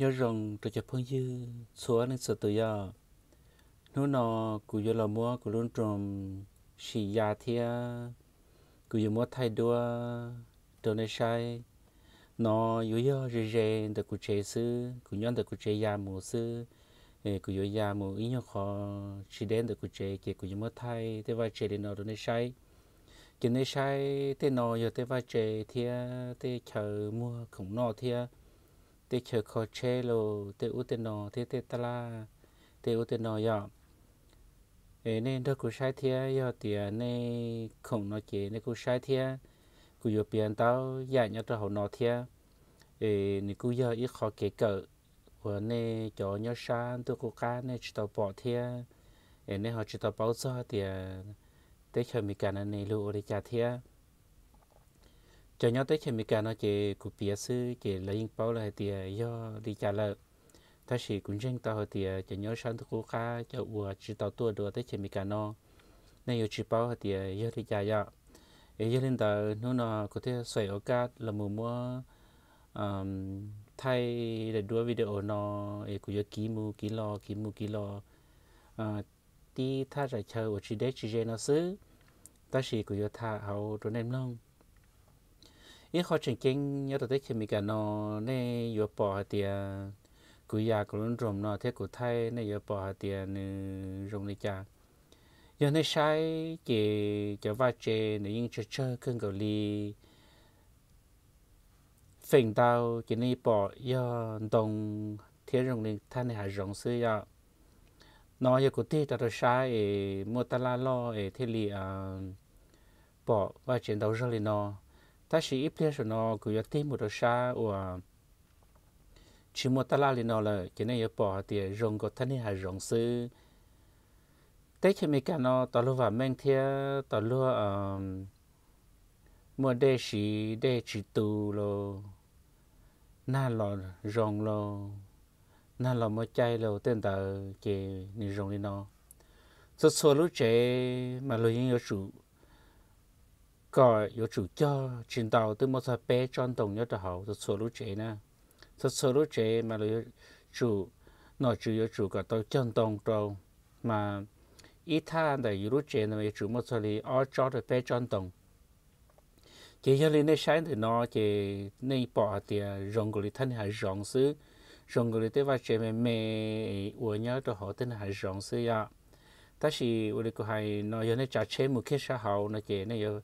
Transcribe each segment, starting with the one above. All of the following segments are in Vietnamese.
nhớ rằng tôi chụp phong dư số nên sợ tự do nếu nó cứ giờ là mua cứ luôn trộm xì già thia cứ giờ mua thay đua tôi nên sai nó yếu yếu rề rề được cú chế sư cú nhân được cụ chế già mù sư cú yếu già mù ý nhau khó chỉ đến được cú chế kể cú giờ mua thay thế vai chế đến nó tôi nên sai cho nên sai thế nó giờ thế vai chế thia thế chờ mua không nó thia te chờ khó chê lô te u tên nó te te ta la te u tên nó yọ ế nên đó cũng sai thia yọ tìa nê không nó chế nê cũng sai thia cũng yọ biển tao dạy nhau cho hậu nó thia ế nê cũng yọ ít khó kể cỡ của nê cho nhau sang tôi cũng cá nê chỉ tao bỏ thia ế nê họ chỉ tao báo do tìa te chờ mi cả nê lô đi chả thia cho nhau tới khi mình cả nó chỉ cụ bia sư chỉ lấy những bao là thì à, do đi trả lợi ta chỉ cũng riêng tao thì à, cho nhau sáng thức cố khá cho ua chỉ tao tua đồ tới khi mình cả nó nên yêu chỉ bao thì à, do đi trả lợi ấy giờ lên tờ nó nó có thể xoay ở cả là mùa mua thay để đua video nó ấy cũng do kí mu kí lo kí mu kí lo tí tha giải chờ ở chỉ đấy chỉ nó xứ ta chỉ cũng do thả hậu rồi nem long ít khó chừng kinh nhớ tới khi mình cả nó nè vừa bỏ tiền cú ya cú luôn rộm nó thế cú thay nè vừa bỏ tiền rộm này cha giờ nè sai chỉ cho va chơi, nè nhưng chơi chơi cơn cầu li phình tao chỉ nè bỏ giờ đồng thế rộm này thay nè hải rộm xưa ya nó giờ cú ti tao sai mua tala lo thế li à, bỏ va chê đầu rồi nó ta chỉ ít biết rồi nó cứ giờ tìm một đồ xa và chỉ một ta la lên nó là cái này bỏ thì rong có thân hay rong sư tết khi mình cái nó tao luôn vào mang theo tao luôn ờ, mua đề sĩ đề chỉ tu lo na lo rong lo na lo mua chay lo tên tờ cái ni rồng đi nó số số lúc trẻ mà lo những yếu chủ có yếu chủ cho trên tàu từ một sa bé tròn tổng nhất hậu từ số lúc chế nè từ số lúc chế mà là chủ nội chủ yếu chủ cả tàu tròn tổng trâu mà ít tha để yếu lúc chế là chủ một số lý ở cho được bé tròn tổng chỉ cho lên sáng thì nó chỉ nên bỏ thì rong cái thân hay rong xứ rong cái tế và chế mẹ mẹ uống nhớ cho họ tên hay rong xứ ya ta chỉ uống cái hay nó giờ nó chả chế một cái xã hậu nó chỉ nó giờ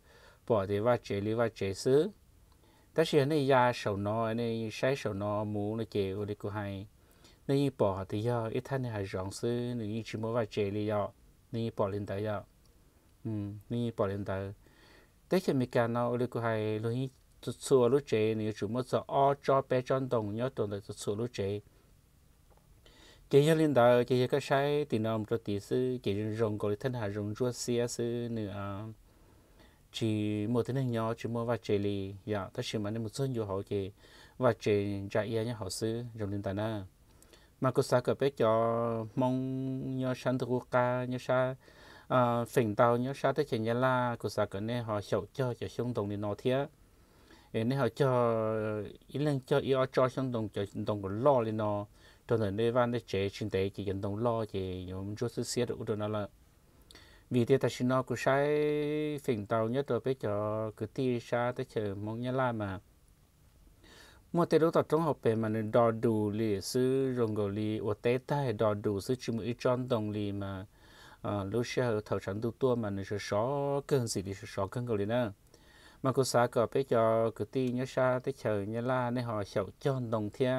bỏ thì va chế lý va chế xứ ta chỉ này ya sầu nó này sai sầu nó mù nó chế ô đây cũng hay này bỏ thì do ít thanh này hay rộng xứ này chỉ mua va chế lý do này bỏ lên tới do ừ này bỏ lên tới tất khi mình cả nào ô đây cũng hay luôn xua lúc chế này chỉ mua sợ o cho bé chọn đồng nhớ tuần này sửa lúc chế chỉ cho lên đạo chỉ cho cái sai thì nó một tí sư chỉ rồng cổ thể thân hạ rồng chúa xia sư nữa chỉ một thế nhỏ chỉ mua vài chế lì dạ ta chỉ mà nên một số nhiều họ chế và chế trái ia nhá họ xứ trong liên tài na mà cô sa cập cho mong nhớ sáng thu ca nhớ sa à, phỉnh tàu nhớ sa tới chuyện nhà la cô sa cập này họ sầu cho cho xung đồng đi nó thiệt nên họ cho ý lên cho ý cho xung đồng cho đồng của lo lên nó cho nên đây văn để chế chuyên tế chỉ dân đồng lo chỉ nhóm chúa sư xiết được đó là vì thế ta xin nó cứ sai phình tàu nhất rồi bây giờ cứ ti xa tới chờ mong nhớ lại mà một tế đối tập trong học về mà nên đo đủ lì sư rồng gò lì ở tế tay đo đủ sư chỉ mới chọn đồng lì mà ờ, lúc xe ở thầu sản tu tua mà nên sẽ xó cơn gì thì sẽ xó cơn gò lì nữa mà cứ xa cả bây giờ cứ ti nhớ xa tới chờ nhớ la nên họ sầu chọn đồng thia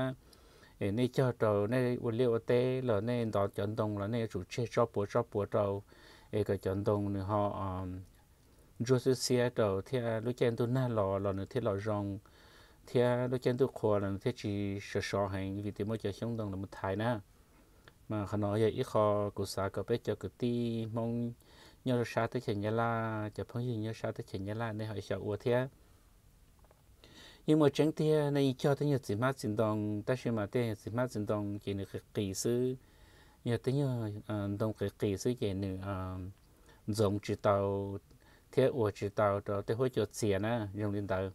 để nên cho trầu nên vật liệu ở tế là nên đo chọn đồng là nên chủ chế cho bùa cho bùa trầu ấy cái chọn đồng nữa họ rồi sự xe thì lúc trên tôi na lò lò nữa thì lò rong thì lúc trên tôi khoa là thì chỉ sợ sợ hành vì thế mới cho sống đồng là một thái na mà họ nói vậy ít họ cụ xã có biết cho cụ ti mong nhớ sa tới chèn nhà la cho phong gì nhớ sa tới chèn nhà la nên họ sợ ua thế nhưng mà chẳng thế này cho tới nhiều gì mà sinh động ta xem mà thế gì mà sinh động chỉ được kỳ sư nhớ tới như ờ, đông cái kỳ sự kiện nữa dùng chỉ tàu thế ủa chỉ tàu đó để hỗ trợ tiền á dùng điện tử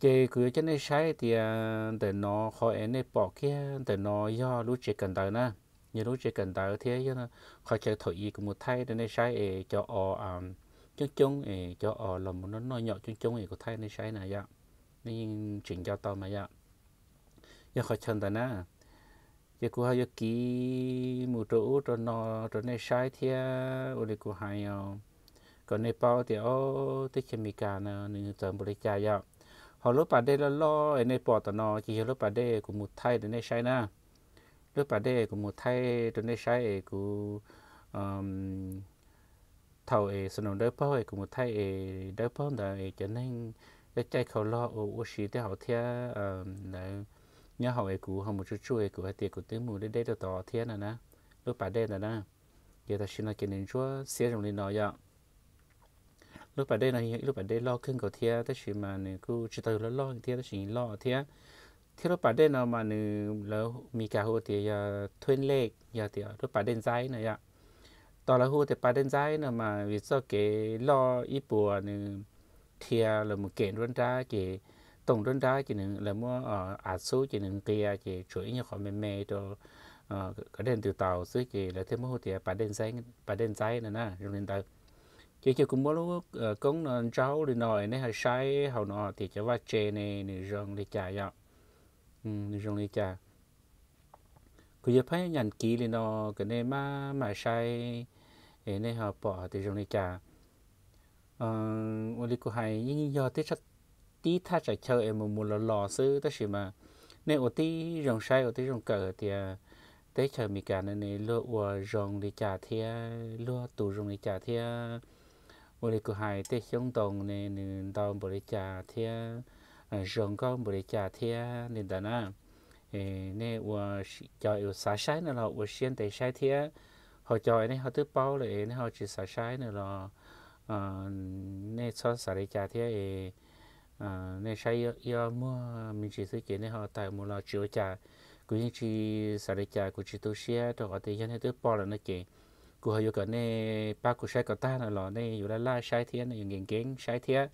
cái cửa cho nên sai thì ờ, để nó khỏi em này bỏ kia để nó do lúc chỉ cần tới na như lúc chỉ cần tới thế như nó khó chơi thổi gì cũng một thay để nên sai cho ở ờ, chung chung để cho ở là một nó nói nhỏ chung chung để của thay nên sai này vậy dạ. nên chuyển giao tàu mà vậy dạ. giờ khó chân tới na giờ cô hay kí mù trụ cho nó cho nên sai thia ô để cô hay còn nên bao thì ô tới chemi cả nè nên tầm bồi cha ya họ lúc bà đây là lo nên bỏ tao nó chỉ hiểu lúc bà đây của một thay để nên sai na lúc bà đây của một thay cho nên sai của thầu ấy sân ông đỡ bao ấy của một thay ấy đỡ bao là ấy cho nên cái chạy khẩu lo ô ô xí để họ thia là nhớ hậu ấy cũ họ một chút chuối ấy cũ hay tiệt cũ tới mù để đây tao tỏ thiên là nè lúc bà đây là nè giờ ta xin là kiến đến chúa xé trong lên nói vậy lúc bà đây là lúc bà đây lo khưng cầu thiên ta xin mà nè cứ chỉ từ lo lo thiên ta xin lo thiên thiên lúc bà đây là mà nè là mi cả hồ thì giờ à, thuyên lệ giờ thì à, lúc bà đây dài này ạ tao là hồ thì bà đây dài là mà vì sao cái lo ít bùa nè thiên là một kiện luôn ra cái tổng đơn đá chỉ nên là mua ở à số chỉ nên kia chỉ chuỗi như khỏi mềm mềm, mềm cho uh, cái đèn từ tàu dưới chỉ là thêm mua tiền bà đèn dây bà đèn dây này nè rồi lên tới chỉ chỉ cũng mua lúc ờ, công nó ờ, cháu đi nói này hay sai hầu nọ thì cho vắt chè này này rong đi chà vậy ừ rong đi chà cứ giờ phải nhận ký đi nó cái này mà mà sai này họ bỏ thì rong đi chà ờ uh, tôi cũng hay những do tiết sách tí tha chạy chờ em một một lò sư ta chỉ mà nên ở tí rồng sai ở tí rồng cờ thì à, tới chờ mình cả nên này lúa ua rồng để trả thì lúa tủ rồng để trả thì một cái cửa hải tới xuống tông nên nên tao bỏ để trả thì à, rồng con bỏ để trả thì nên ta na nên ua cho yêu xả sai nữa là ua xuyên tới sai thì họ cho nên họ tự bao lại nên họ chỉ xả sai nữa là nên cho xả để trả thì à nên yo mua mình chỉ thấy dụng này họ tại một là chiều trà cứ như chỉ xả đi trà cứ chỉ tôi xe cho họ thì dân hết tới bỏ là nó chỉ cứ họ cái này ba cứ sai cái ta là lọ này rồi la sai thiên này nghiền kiến sai thiên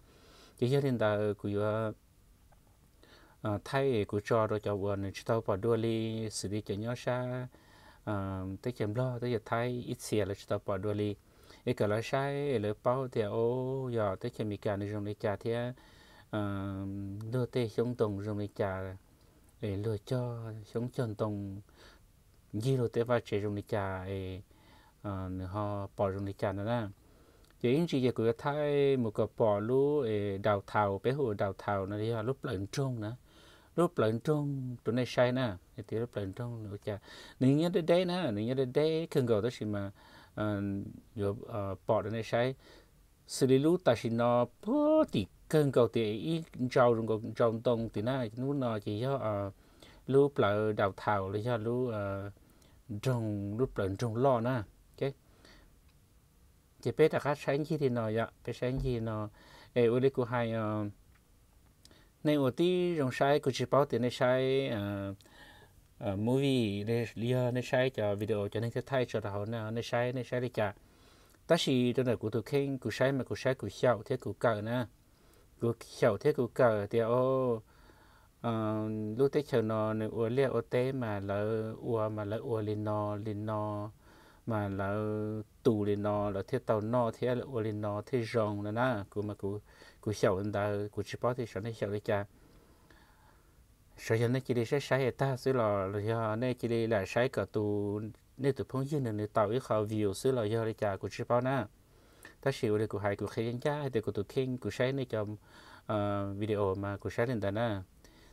chỉ hiện hiện tại cứ ờ, thay cứ cho rồi cho vợ nên chỉ tao bỏ đuôi đi xử lý cho nhau xa ờ, tới chém lo tới giờ thay ít xìa là chỉ tao bỏ đuôi đi cái là sai là bao thì ô giờ tới chém bị cả này trong đấy trả thiên đưa tê xuống tổng rồi mình trả để lừa cho xuống chân tổng di rồi tê vào chế rồi mình trả để ờ, họ bỏ rồi mình trả nữa nè chỉ những gì của thay một cái bỏ lú đào thảo bé hồ đào thảo nó đi lúc lợn trung nữa lúc lợn trung tụi này sai nè thì lúc lợn trung nữa chả nếu như đây nè nếu như đây cần gọi tới gì mà rồi ờ, ờ, bỏ tụi này sai xử lý lũ ta xin nó bớt thì cân cầu thì ít trâu rừng còn trong tông thì nó lũ nó chỉ cho à lũ bờ đào thảo ờ, là cho lũ à trồng lũ bờ trong lo nè cái chỉ biết là khác sáng chi thì nó dạ biết sáng chi nó ê ôi đấy của hai à này ôi tí rồng sai của chị bảo thì này sai à movie này này sai cho video cho nên cái thay cho đầu nè này sai này sai đi chả ta chỉ cho nên cụ thực kinh cụ sai mà cụ sai cụ sầu thế cụ cờ nè cụ sầu thế cụ cờ thì ô lúc tết chờ nò nè ua lia ô tê mà lỡ ua mà lỡ ua lên nò lên nò mà lỡ tù lên nò lỡ thế tàu nò thế lỡ ua lên nò thế rong nè nè cụ mà cụ cụ sầu anh ta cụ chỉ bảo thì sao này sầu đấy cha sợ cho nên chỉ đi sai sai ta xí lò rồi nên chỉ đi là sai cả tù nên tụi phong duyên nên tạo ý khẩu view xứ là do đi trả của chị bao na ta chịu để của hai của khai nhân cha hay từ của tụi khen của sáng này trong ờ, video mà của sáng lên ta na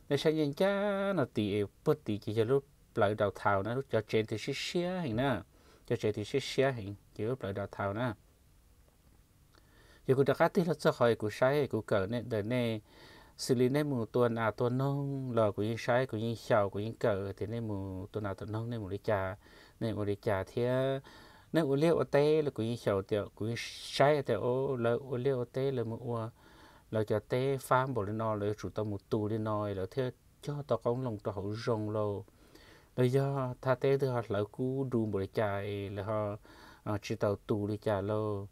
nên sáng nhân cha là tỷ bớt tỷ chỉ cho lúc lại đào thảo na lúc cho chế thì xí xía hình na cho chế thì xí xía hình chỉ lúc lại đào thảo na thì của đặc thì là cho hỏi của sáng của cỡ nên đời này xử lý nên mù tuần à tuần nông lò của những sai của những sầu của những cờ thì nên mù tuần à tuần nông nên mù đi trà nên mù đi trà thì nên u ở tê là của những sầu tiểu của những sai thì ô là u ở tê là mù ua là cho tê farm bồ lên nó là chủ tao mù tu lên nó là thế cho tao công lòng tao hậu rồng lô là do tha tê thì họ lỡ cú đùm bồ đi trà là họ chỉ tao tu đi trà lô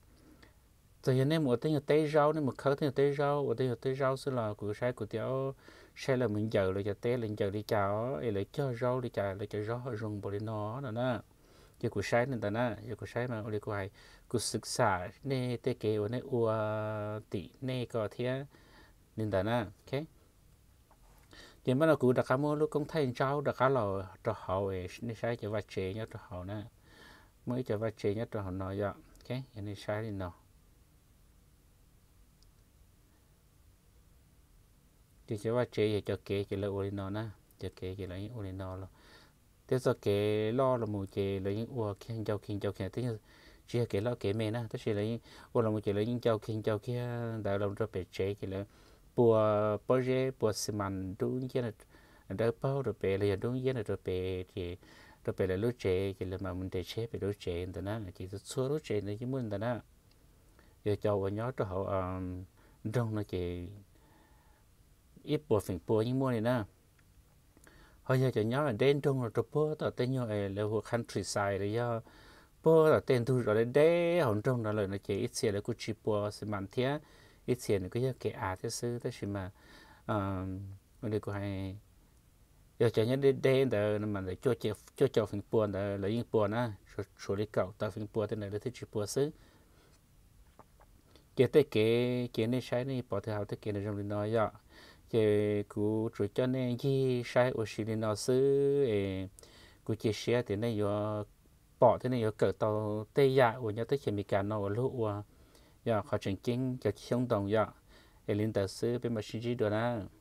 từ hiện nay một tên là tây rau nên một khớ tên là tây rau một tên là tây rau sẽ là của sai của tiểu sai là mình giờ là giờ tê lên giờ đi chào ấy lại cho rau đi chào lại cho rau họ rong bỏ đi nó đó nè giờ của sai nên ta nè giờ của sai mà ở đây của ai của sức xả nè tê kê ở nè ua tỷ nè có thế nên ta nè ok giờ bắt đầu cụ đặt cá mô lúc công thay rau đặt cá lò cho họ ấy nè sai cho vạch chế nhá cho họ nè mới cho vạch chế nhá cho họ nói vậy ok hiện nay sai đi nào thì cho chỉ chỉ ว่าเจอยจะเก๋จะเลยโอรินอนะจะเก๋จะเลยโอรินอลเดี๋ยวจะเก๋ล่อละมูเจเลยอัวเคียงเจ้าเคียงเจ้าเคียงที่ chỉ kể lo là những kể mẹ na tức là ô lòng chỉ là những cháu khi cháu kia đại làm cho bé chế chỉ là bùa bơ rễ bùa xi măng đúng như là đỡ bao rồi bé là đúng như là rồi bé thì rồi bé là lúa chế chỉ là mà mình để chế bé lúa chế đó na là chỉ số lúa chế này chỉ muốn đó na giờ cho và nhớ cho họ trong ờ, nó chỉ ít bộ phỉnh bộ nhưng mua này nè họ giờ chỉ nhớ là đến trong rồi chụp bộ tờ tên nhau ấy là hồ countryside rồi do bộ tờ tên thu rồi đấy đấy trong đó lời nó chỉ ít xe là cứ chụp bộ xem bản thiết ít xe nó cứ giờ kể à thế sư thế chứ mà mình được hay giờ chỉ nhớ đến đến đó mà lại cho chị cho cho phỉnh bộ đó là những bộ nè số lý cậu tờ phỉnh bộ tên này là thế chụp bộ sư chế tế kế chế này sai này bỏ theo tế kể này trong lời nói dọ cái cú chủ cho nên gì sai ở xí lên nó sư cú chia sẻ thì nên yo bỏ thế nên yo cỡ tàu tây dạ ở nhà tới chemi cả nó ở lũ à yo khó chừng kinh cho chống đồng yo lên tới sư bên mà xin gì đó nào